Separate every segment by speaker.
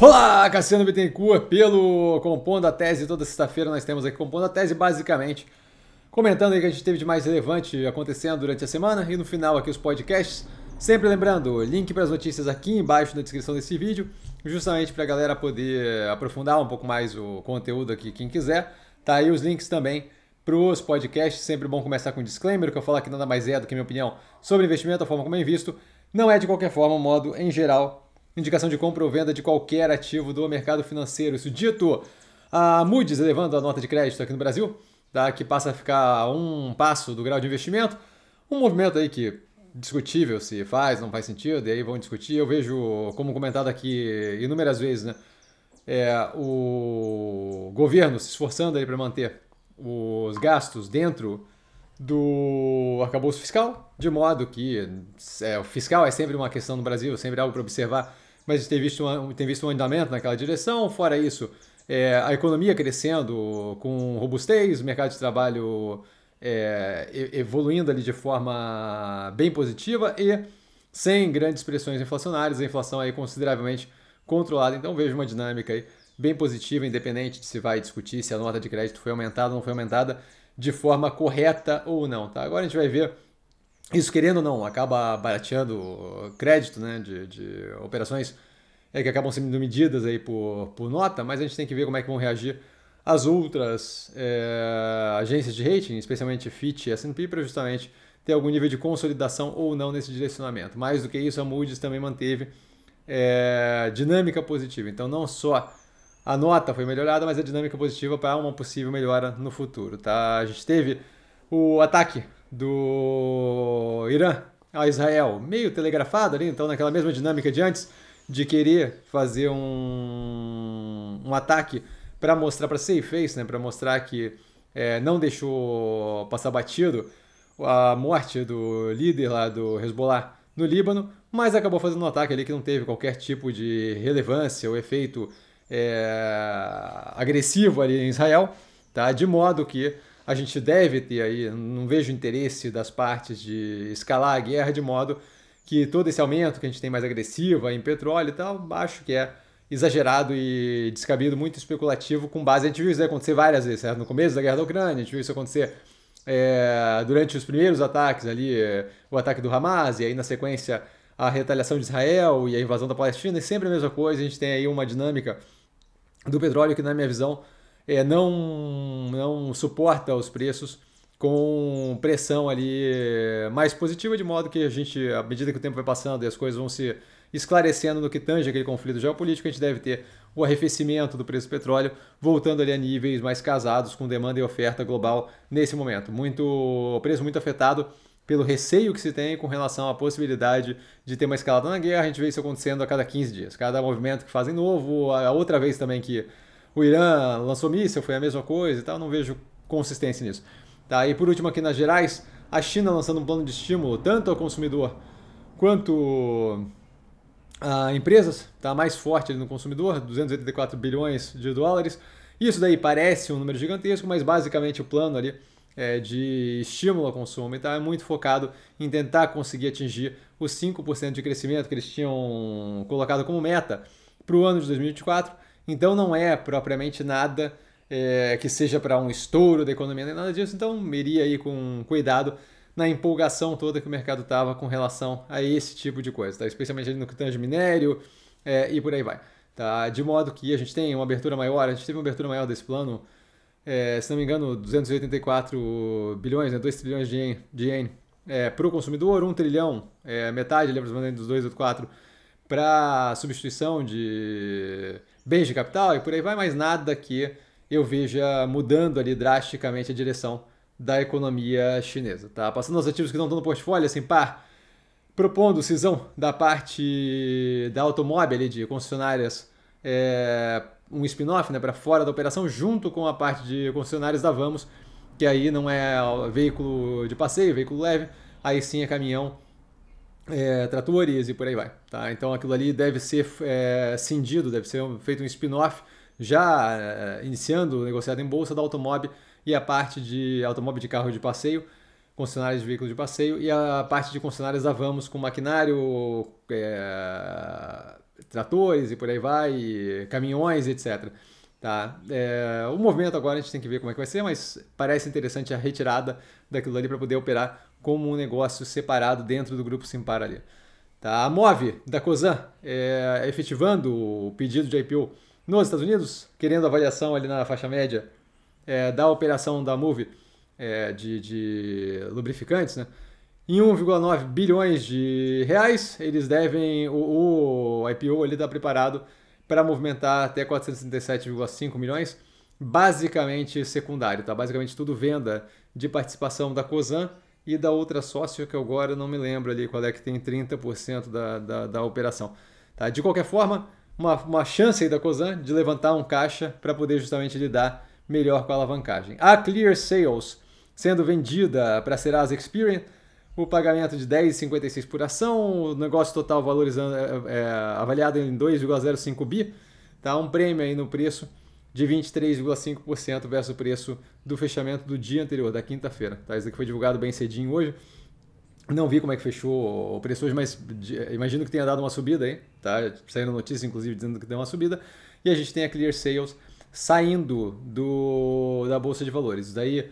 Speaker 1: Olá, Cassiano Bittencourt, pelo Compondo a Tese. Toda sexta-feira nós temos aqui Compondo a Tese, basicamente comentando o que a gente teve de mais relevante acontecendo durante a semana e no final aqui os podcasts. Sempre lembrando, link para as notícias aqui embaixo na descrição desse vídeo, justamente para a galera poder aprofundar um pouco mais o conteúdo aqui, quem quiser. Tá aí os links também para os podcasts, sempre bom começar com um disclaimer, que eu falar que nada mais é do que minha opinião sobre investimento, a forma como eu é visto, Não é de qualquer forma, um modo em geral, indicação de compra ou venda de qualquer ativo do mercado financeiro. Isso dito, a Moody's elevando a nota de crédito aqui no Brasil, tá? que passa a ficar um passo do grau de investimento. Um movimento aí que discutível se faz, não faz sentido, e aí vão discutir. Eu vejo, como comentado aqui inúmeras vezes, né? É, o governo se esforçando para manter os gastos dentro do arcabouço fiscal, de modo que é, o fiscal é sempre uma questão no Brasil, sempre algo para observar mas tem visto, um, tem visto um andamento naquela direção. Fora isso, é, a economia crescendo com robustez, o mercado de trabalho é, evoluindo ali de forma bem positiva e sem grandes pressões inflacionárias, a inflação aí consideravelmente controlada. Então vejo uma dinâmica aí bem positiva, independente de se vai discutir se a nota de crédito foi aumentada ou não foi aumentada de forma correta ou não. Tá? Agora a gente vai ver isso, querendo ou não, acaba barateando crédito né, de, de operações é, que acabam sendo medidas aí por, por nota, mas a gente tem que ver como é que vão reagir as outras é, agências de rating, especialmente Fitch e S&P, para justamente ter algum nível de consolidação ou não nesse direcionamento. Mais do que isso, a Moody's também manteve é, dinâmica positiva. Então, não só a nota foi melhorada, mas a dinâmica positiva para uma possível melhora no futuro. Tá? A gente teve o ataque do Irã a Israel, meio telegrafado ali, então naquela mesma dinâmica de antes, de querer fazer um, um ataque para mostrar para safe face, né, para mostrar que é, não deixou passar batido a morte do líder lá do Hezbollah no Líbano, mas acabou fazendo um ataque ali que não teve qualquer tipo de relevância ou efeito é, agressivo ali em Israel, tá? De modo que a gente deve ter aí, não vejo interesse das partes de escalar a guerra de modo que todo esse aumento que a gente tem mais agressivo em petróleo e tal, acho que é exagerado e descabido, muito especulativo com base. A gente viu isso acontecer várias vezes, certo? No começo da guerra da Ucrânia, a gente viu isso acontecer é, durante os primeiros ataques ali, o ataque do Hamas, e aí na sequência a retaliação de Israel e a invasão da Palestina, e sempre a mesma coisa, a gente tem aí uma dinâmica do petróleo que, na minha visão, é, não, não suporta os preços com pressão ali eh, mais positiva, de modo que a gente, à medida que o tempo vai passando e as coisas vão se esclarecendo no que tange aquele conflito geopolítico, a gente deve ter o arrefecimento do preço do petróleo voltando ali a níveis mais casados com demanda e oferta global nesse momento. Muito preço muito afetado pelo receio que se tem com relação à possibilidade de ter uma escalada na guerra. A gente vê isso acontecendo a cada 15 dias. Cada movimento que fazem novo, a outra vez também que o Irã lançou míssil, foi a mesma coisa e tal, não vejo consistência nisso. Tá? E por último, aqui nas Gerais, a China lançando um plano de estímulo tanto ao consumidor quanto a empresas, tá? mais forte no consumidor, 284 bilhões de dólares. Isso daí parece um número gigantesco, mas basicamente o plano ali é, de estímulo ao consumo. Então é muito focado em tentar conseguir atingir os 5% de crescimento que eles tinham colocado como meta para o ano de 2024. Então não é propriamente nada é, que seja para um estouro da economia, nem nada disso. Então iria aí com cuidado na empolgação toda que o mercado estava com relação a esse tipo de coisa, tá? especialmente no que tange minério é, e por aí vai. Tá? De modo que a gente tem uma abertura maior, a gente teve uma abertura maior desse plano, é, se não me engano, 284 bilhões, né? 2 trilhões de yen, de é, para o consumidor, 1 trilhão, é, metade ali dos 284 para substituição de bens de capital e por aí vai, mas nada que eu veja mudando ali drasticamente a direção da economia chinesa. Tá? Passando aos ativos que não estão no portfólio, assim, par, propondo cisão da parte da automóvel ali, de concessionárias, é, um spin-off né, para fora da operação, junto com a parte de concessionárias da Vamos, que aí não é veículo de passeio, veículo leve, aí sim é caminhão é, tratores e por aí vai. Tá? Então aquilo ali deve ser é, cindido, deve ser feito um spin-off, já é, iniciando negociado em bolsa da Automob e a parte de automóvel de carro de passeio, concessionárias de veículos de passeio e a parte de concessionárias da Vamos com maquinário, é, tratores e por aí vai, caminhões, etc. Tá? É, o movimento agora a gente tem que ver como é que vai ser, mas parece interessante a retirada daquilo ali para poder operar como um negócio separado dentro do grupo Simpar ali. Tá? A Move, da COSAN, é, é efetivando o pedido de IPO nos Estados Unidos, querendo avaliação ali na faixa média é, da operação da Move é, de, de, lubrificantes, né? Em 1,9 bilhões de reais, eles devem. O, o IPO está preparado para movimentar até 437,5 milhões, basicamente secundário, tá? Basicamente tudo venda de participação da COSAN e da outra sócio, que agora não me lembro ali qual é que tem 30% da, da, da operação. Tá? De qualquer forma, uma, uma chance aí da Cosan de levantar um caixa para poder justamente lidar melhor com a alavancagem. A Clear Sales sendo vendida para a Serasa Experian, o pagamento de 10,56 por ação, o negócio total valorizando, é, é, é avaliado em 2,05 bi, tá? um prêmio aí no preço de 23,5% versus o preço do fechamento do dia anterior, da quinta-feira. Tá? Isso aqui foi divulgado bem cedinho hoje. Não vi como é que fechou o preço hoje, mas imagino que tenha dado uma subida aí, tá? Saindo notícia, inclusive, dizendo que deu uma subida. E a gente tem a Clear Sales saindo do, da Bolsa de Valores. Daí,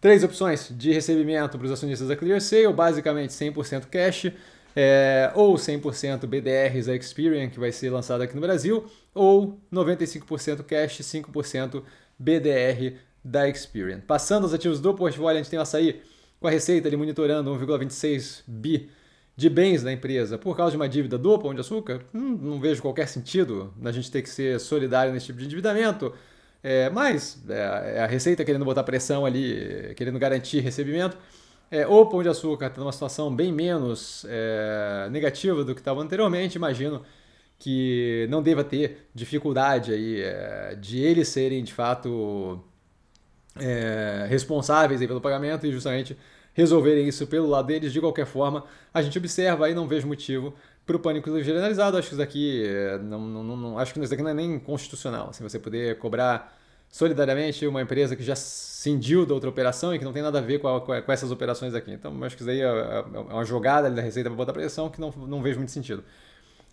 Speaker 1: três opções de recebimento para os acionistas da Clear Sale, basicamente 100% cash, é, ou 100% BDRs a Experian, que vai ser lançado aqui no Brasil, ou 95% Cash, 5% BDR da Experian. Passando aos ativos do portfólio, a gente tem o açaí com a receita ali monitorando 1,26 bi de bens da empresa por causa de uma dívida do Pão de Açúcar, hum, não vejo qualquer sentido na gente ter que ser solidário nesse tipo de endividamento. É, mas é, é a Receita querendo botar pressão ali, querendo garantir recebimento. É, o Pão de Açúcar está numa situação bem menos é, negativa do que estava anteriormente, imagino que não deva ter dificuldade aí, é, de eles serem de fato é, responsáveis pelo pagamento e justamente resolverem isso pelo lado deles. De qualquer forma, a gente observa e não vejo motivo para o pânico generalizado. Acho que isso daqui é, não, não, não, acho que isso daqui não é nem constitucional, assim, você poder cobrar solidariamente uma empresa que já cindiu da outra operação e que não tem nada a ver com, a, com essas operações aqui. Então, acho que isso daí é, é, é uma jogada da Receita para botar pressão que não, não vejo muito sentido.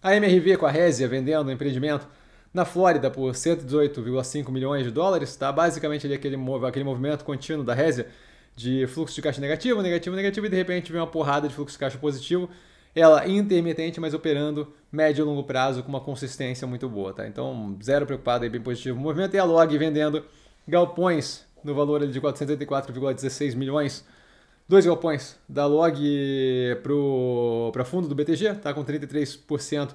Speaker 1: A MRV com a Resia vendendo o empreendimento na Flórida por 118,5 milhões de dólares, está basicamente ali é aquele, aquele movimento contínuo da Resia de fluxo de caixa negativo, negativo, negativo, e de repente vem uma porrada de fluxo de caixa positivo ela intermitente, mas operando médio e longo prazo com uma consistência muito boa, tá? Então, zero preocupado, aí, bem positivo. O movimento e é a log vendendo galpões no valor de 484,16 milhões. Dois galpões da log para fundo do BTG, tá com 33%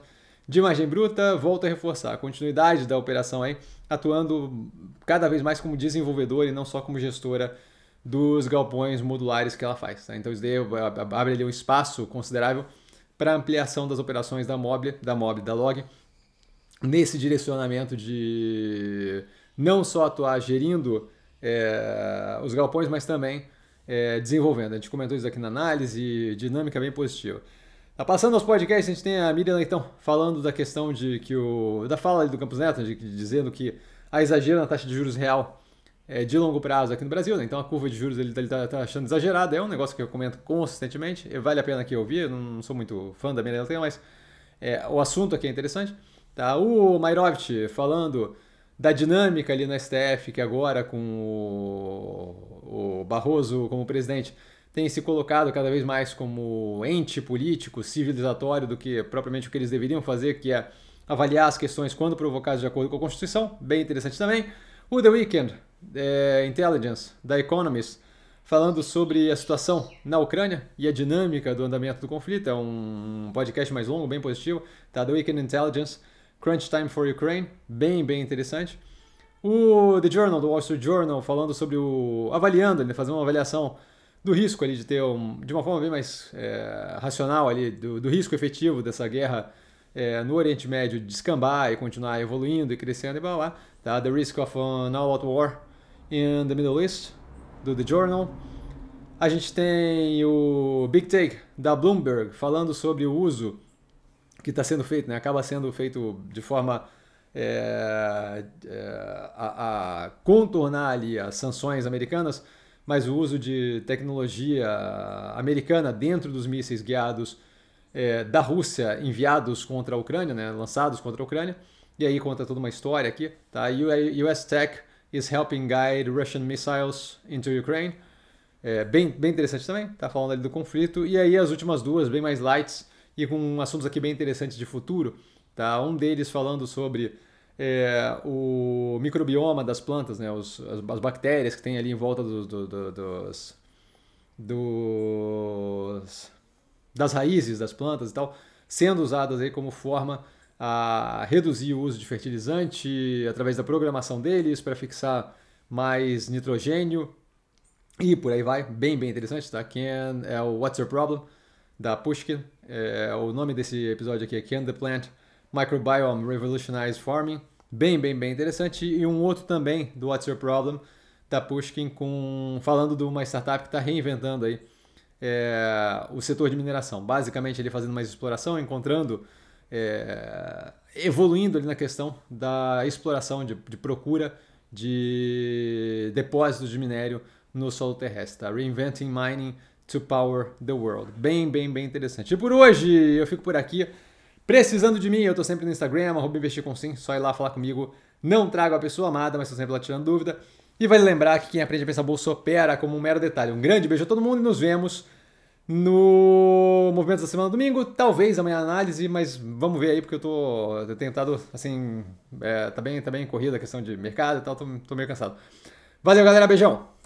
Speaker 1: de margem bruta. Volto a reforçar a continuidade da operação aí, atuando cada vez mais como desenvolvedora e não só como gestora dos galpões modulares que ela faz. Tá? Então isso daí é, é, abre ali um espaço considerável para ampliação das operações da Mobile, da Mobile, da Log, nesse direcionamento de não só atuar gerindo é, os galpões, mas também é, desenvolvendo. A gente comentou isso aqui na análise, dinâmica bem positiva. Tá passando aos podcasts, a gente tem a Miriam então falando da questão de que o da fala do Campos Neto, de, de, dizendo que há exagero na taxa de juros real é, de longo prazo aqui no Brasil, né? então a curva de juros ele está tá, tá achando exagerada, é um negócio que eu comento consistentemente, vale a pena que eu ouvir, eu não sou muito fã da Mirella Leão, mas é, o assunto aqui é interessante. Tá? O Mairovich falando da dinâmica ali no STF, que agora com o, o Barroso como presidente tem se colocado cada vez mais como ente político, civilizatório, do que propriamente o que eles deveriam fazer, que é avaliar as questões quando provocadas de acordo com a Constituição, bem interessante também. O The Weeknd é, Intelligence, da Economist, falando sobre a situação na Ucrânia e a dinâmica do andamento do conflito. É um podcast mais longo, bem positivo. Tá? The Weekend Intelligence, Crunch Time for Ukraine, bem, bem interessante. O The Journal, do Wall Street Journal, falando sobre o. avaliando, né, fazendo uma avaliação do risco ali de ter um, de uma forma bem mais é, racional ali do, do, risco efetivo dessa guerra é, no Oriente Médio descambar de e continuar evoluindo e crescendo e blá blá, tá? The risk of an all-out war in the Middle East, do The Journal. A gente tem o Big Take, da Bloomberg, falando sobre o uso que está sendo feito, né? acaba sendo feito de forma é, é, a, a, contornar ali as sanções americanas, mas o uso de tecnologia americana dentro dos mísseis guiados é, da Rússia enviados contra a Ucrânia, né? lançados contra a Ucrânia, e aí conta toda uma história aqui, tá? US Tech is helping guide Russian missiles into Ukraine. É, bem, bem interessante também, tá falando ali do conflito. E aí as últimas duas, bem mais lights e com assuntos aqui bem interessantes de futuro. Tá? Um deles falando sobre é, o microbioma das plantas, né? Os, as, as, bactérias que tem ali em volta do, do, do, dos, dos, das raízes das plantas e tal, sendo usadas aí como forma a reduzir o uso de fertilizante através da programação deles para fixar mais nitrogênio e por aí vai. Bem, bem interessante, tá? Can é o What's Your Problem, da Pushkin. É, o nome desse episódio aqui é Can the Plant Microbiome Revolutionize Farming. Bem, bem, bem interessante. E um outro também do What's Your Problem, da Pushkin, com, falando de uma startup que está reinventando aí é, o setor de mineração. Basicamente, ele fazendo mais exploração, encontrando é, evoluindo ali na questão da exploração, de, de, procura de depósitos de minério no solo terrestre. Tá? Reinventing Mining to Power the World. Bem, bem, bem interessante. E por hoje eu fico por aqui. Precisando de mim, eu estou sempre no Instagram, arroba investir com sim, só ir lá falar comigo. Não trago a pessoa amada, mas estou sempre lá tirando dúvida. E vale lembrar que quem aprende a pensar bolsa opera como um mero detalhe. Um grande beijo a todo mundo e nos vemos no Movimento da Semana Domingo, talvez amanhã análise, mas vamos ver aí, porque eu tô eu tentado, assim, é, tá, bem, tá bem corrida a questão de mercado e tal, tô, tô meio cansado. Valeu, galera, beijão!